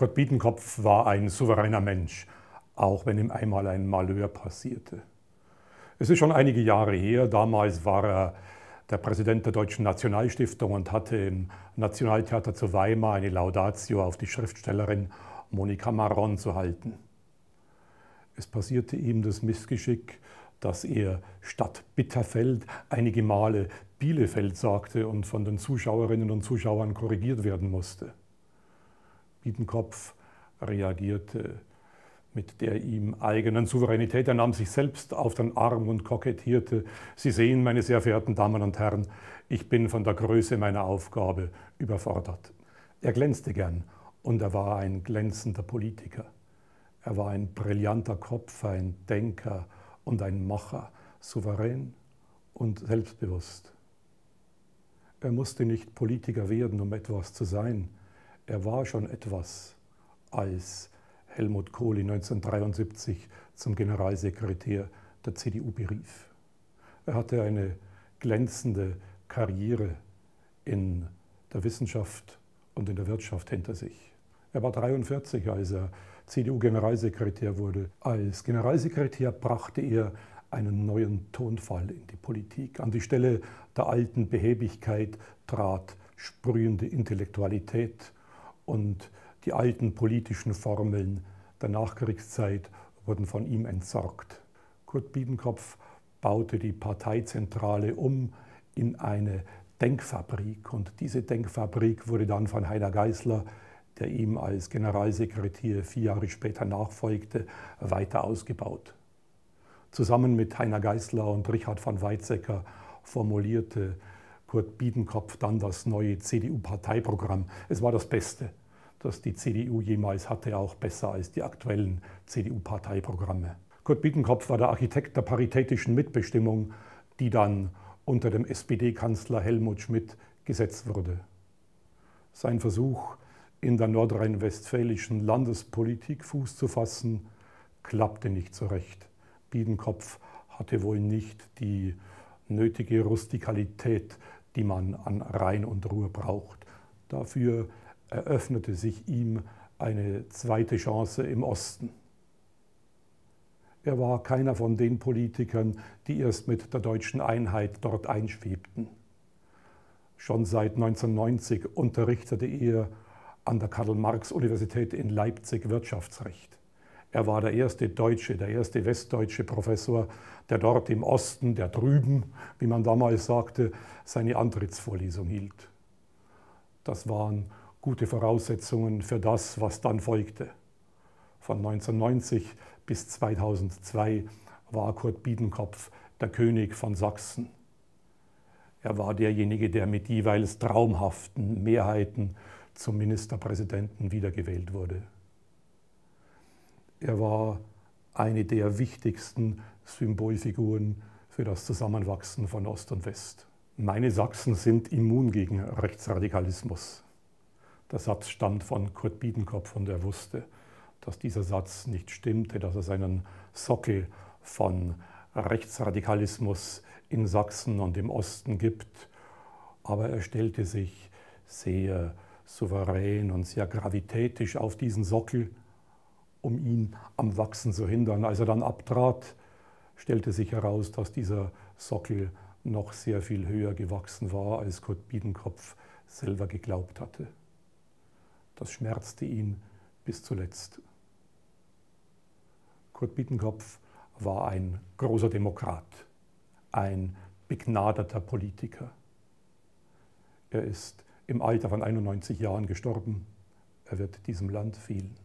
Kurt Biedenkopf war ein souveräner Mensch, auch wenn ihm einmal ein Malheur passierte. Es ist schon einige Jahre her, damals war er der Präsident der Deutschen Nationalstiftung und hatte im Nationaltheater zu Weimar eine Laudatio auf die Schriftstellerin Monika Maron zu halten. Es passierte ihm das Missgeschick, dass er statt Bitterfeld einige Male Bielefeld sagte und von den Zuschauerinnen und Zuschauern korrigiert werden musste. Biedenkopf reagierte mit der ihm eigenen Souveränität. Er nahm sich selbst auf den Arm und kokettierte. Sie sehen, meine sehr verehrten Damen und Herren, ich bin von der Größe meiner Aufgabe überfordert. Er glänzte gern und er war ein glänzender Politiker. Er war ein brillanter Kopf, ein Denker und ein Macher, souverän und selbstbewusst. Er musste nicht Politiker werden, um etwas zu sein. Er war schon etwas, als Helmut Kohl ihn 1973 zum Generalsekretär der CDU berief. Er hatte eine glänzende Karriere in der Wissenschaft und in der Wirtschaft hinter sich. Er war 43, als er CDU-Generalsekretär wurde. Als Generalsekretär brachte er einen neuen Tonfall in die Politik. An die Stelle der alten Behäbigkeit trat sprühende Intellektualität und die alten politischen Formeln der Nachkriegszeit wurden von ihm entsorgt. Kurt Biedenkopf baute die Parteizentrale um in eine Denkfabrik und diese Denkfabrik wurde dann von Heiner Geißler, der ihm als Generalsekretär vier Jahre später nachfolgte, weiter ausgebaut. Zusammen mit Heiner Geißler und Richard von Weizsäcker formulierte Kurt Biedenkopf dann das neue CDU-Parteiprogramm. Es war das Beste das die CDU jemals hatte, auch besser als die aktuellen CDU-Parteiprogramme. Kurt Biedenkopf war der Architekt der paritätischen Mitbestimmung, die dann unter dem SPD-Kanzler Helmut Schmidt gesetzt wurde. Sein Versuch, in der nordrhein-westfälischen Landespolitik Fuß zu fassen, klappte nicht so recht. Biedenkopf hatte wohl nicht die nötige Rustikalität, die man an Rhein und Ruhr braucht. Dafür eröffnete sich ihm eine zweite Chance im Osten. Er war keiner von den Politikern, die erst mit der deutschen Einheit dort einschwebten. Schon seit 1990 unterrichtete er an der Karl-Marx-Universität in Leipzig Wirtschaftsrecht. Er war der erste Deutsche, der erste westdeutsche Professor, der dort im Osten, der drüben, wie man damals sagte, seine Antrittsvorlesung hielt. Das waren gute Voraussetzungen für das, was dann folgte. Von 1990 bis 2002 war Kurt Biedenkopf der König von Sachsen. Er war derjenige, der mit jeweils traumhaften Mehrheiten zum Ministerpräsidenten wiedergewählt wurde. Er war eine der wichtigsten Symbolfiguren für das Zusammenwachsen von Ost und West. Meine Sachsen sind immun gegen Rechtsradikalismus. Der Satz stammt von Kurt Biedenkopf und er wusste, dass dieser Satz nicht stimmte, dass er seinen Sockel von Rechtsradikalismus in Sachsen und im Osten gibt. Aber er stellte sich sehr souverän und sehr gravitätisch auf diesen Sockel, um ihn am Wachsen zu hindern. Als er dann abtrat, stellte sich heraus, dass dieser Sockel noch sehr viel höher gewachsen war, als Kurt Biedenkopf selber geglaubt hatte. Das schmerzte ihn bis zuletzt. Kurt Bietenkopf war ein großer Demokrat, ein begnadeter Politiker. Er ist im Alter von 91 Jahren gestorben. Er wird diesem Land fehlen.